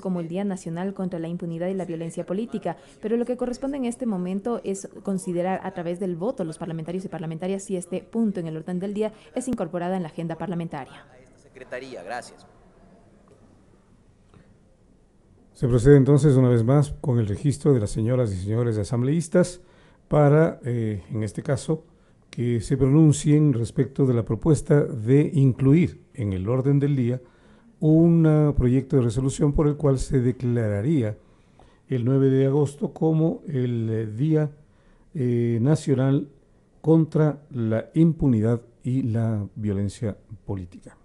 como el Día Nacional contra la Impunidad y la Violencia Política, pero lo que corresponde en este momento es considerar a través del voto los parlamentarios y parlamentarias si este punto en el orden del día es incorporada en la agenda parlamentaria. gracias. Se procede entonces una vez más con el registro de las señoras y señores asambleístas para, eh, en este caso, que se pronuncien respecto de la propuesta de incluir en el orden del día un ah, proyecto de resolución por el cual se declararía el 9 de agosto como el eh, Día eh, Nacional contra la Impunidad y la Violencia Política.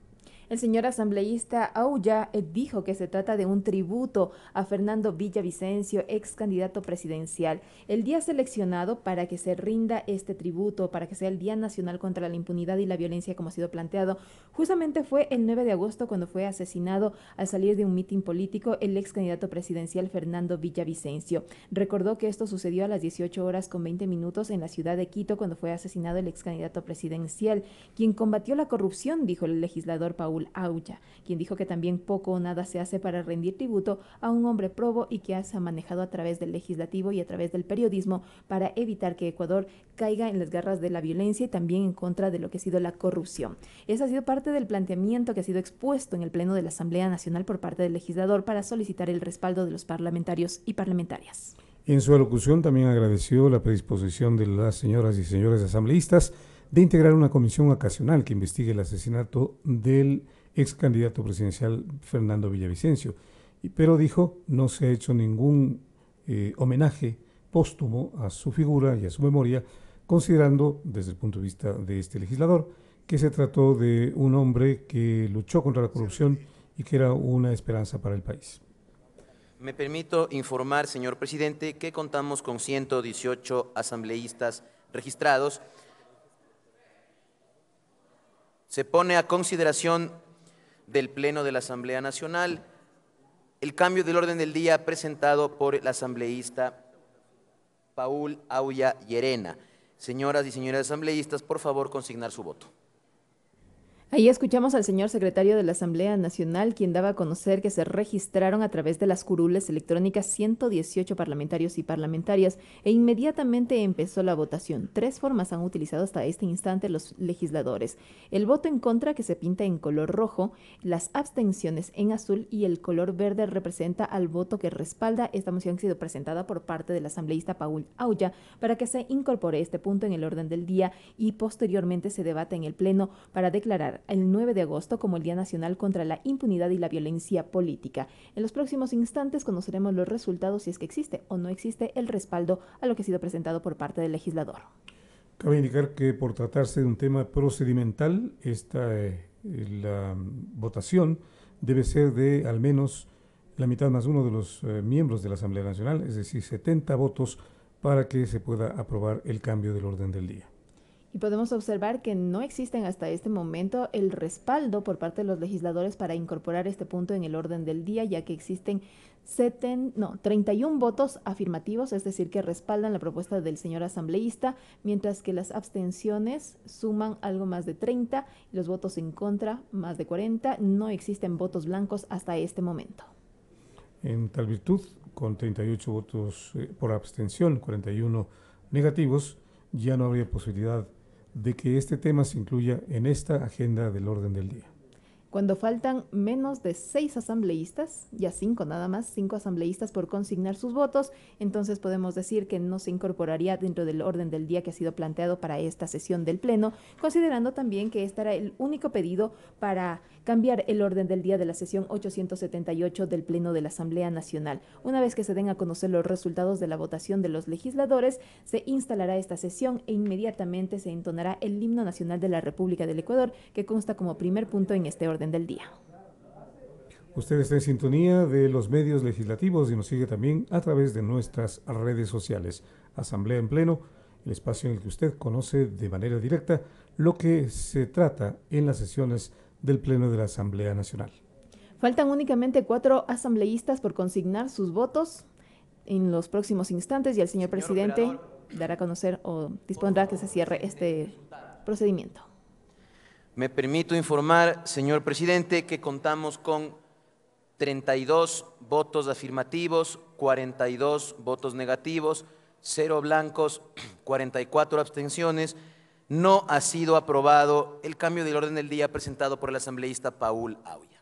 El señor asambleísta Aulla eh, dijo que se trata de un tributo a Fernando Villavicencio, ex candidato presidencial. El día seleccionado para que se rinda este tributo, para que sea el Día Nacional contra la Impunidad y la Violencia como ha sido planteado, justamente fue el 9 de agosto cuando fue asesinado al salir de un mitin político el ex candidato presidencial Fernando Villavicencio. Recordó que esto sucedió a las 18 horas con 20 minutos en la ciudad de Quito cuando fue asesinado el ex candidato presidencial, quien combatió la corrupción, dijo el legislador Paul Raúl Aulla, quien dijo que también poco o nada se hace para rendir tributo a un hombre probo y que se ha manejado a través del legislativo y a través del periodismo para evitar que Ecuador caiga en las garras de la violencia y también en contra de lo que ha sido la corrupción. Esa ha sido parte del planteamiento que ha sido expuesto en el Pleno de la Asamblea Nacional por parte del legislador para solicitar el respaldo de los parlamentarios y parlamentarias. En su alocución también agradeció la predisposición de las señoras y señores asambleístas de integrar una comisión ocasional que investigue el asesinato del ex candidato presidencial Fernando Villavicencio. Pero dijo, no se ha hecho ningún eh, homenaje póstumo a su figura y a su memoria, considerando, desde el punto de vista de este legislador, que se trató de un hombre que luchó contra la corrupción y que era una esperanza para el país. Me permito informar, señor presidente, que contamos con 118 asambleístas registrados se pone a consideración del Pleno de la Asamblea Nacional el cambio del orden del día presentado por el asambleísta Paul Aulla Llerena. Señoras y señores asambleístas, por favor, consignar su voto. Ahí escuchamos al señor secretario de la Asamblea Nacional, quien daba a conocer que se registraron a través de las curules electrónicas 118 parlamentarios y parlamentarias e inmediatamente empezó la votación. Tres formas han utilizado hasta este instante los legisladores. El voto en contra, que se pinta en color rojo, las abstenciones en azul y el color verde representa al voto que respalda esta moción que ha sido presentada por parte del asambleísta Paul Aulla para que se incorpore este punto en el orden del día y posteriormente se debate en el Pleno para declarar el 9 de agosto como el Día Nacional contra la Impunidad y la Violencia Política. En los próximos instantes conoceremos los resultados si es que existe o no existe el respaldo a lo que ha sido presentado por parte del legislador. Cabe indicar que por tratarse de un tema procedimental, esta eh, la votación debe ser de al menos la mitad más uno de los eh, miembros de la Asamblea Nacional, es decir, 70 votos para que se pueda aprobar el cambio del orden del día podemos observar que no existen hasta este momento el respaldo por parte de los legisladores para incorporar este punto en el orden del día, ya que existen 31 votos afirmativos, es decir, que respaldan la propuesta del señor asambleísta, mientras que las abstenciones suman algo más de 30 y los votos en contra más de 40. No existen votos blancos hasta este momento. En tal virtud, con 38 votos eh, por abstención, 41 negativos, ya no habría posibilidad de que este tema se incluya en esta agenda del orden del día. Cuando faltan menos de seis asambleístas, ya cinco nada más, cinco asambleístas por consignar sus votos, entonces podemos decir que no se incorporaría dentro del orden del día que ha sido planteado para esta sesión del Pleno, considerando también que este era el único pedido para cambiar el orden del día de la sesión 878 del Pleno de la Asamblea Nacional. Una vez que se den a conocer los resultados de la votación de los legisladores, se instalará esta sesión e inmediatamente se entonará el himno nacional de la República del Ecuador, que consta como primer punto en este orden del día. Usted está en sintonía de los medios legislativos y nos sigue también a través de nuestras redes sociales. Asamblea en Pleno, el espacio en el que usted conoce de manera directa lo que se trata en las sesiones del Pleno de la Asamblea Nacional. Faltan únicamente cuatro asambleístas por consignar sus votos en los próximos instantes y el señor presidente dará a conocer o dispondrá que se cierre este procedimiento. Me permito informar, señor presidente, que contamos con 32 votos afirmativos, 42 votos negativos, 0 blancos, 44 abstenciones. No ha sido aprobado el cambio del orden del día presentado por el asambleísta Paul Auya.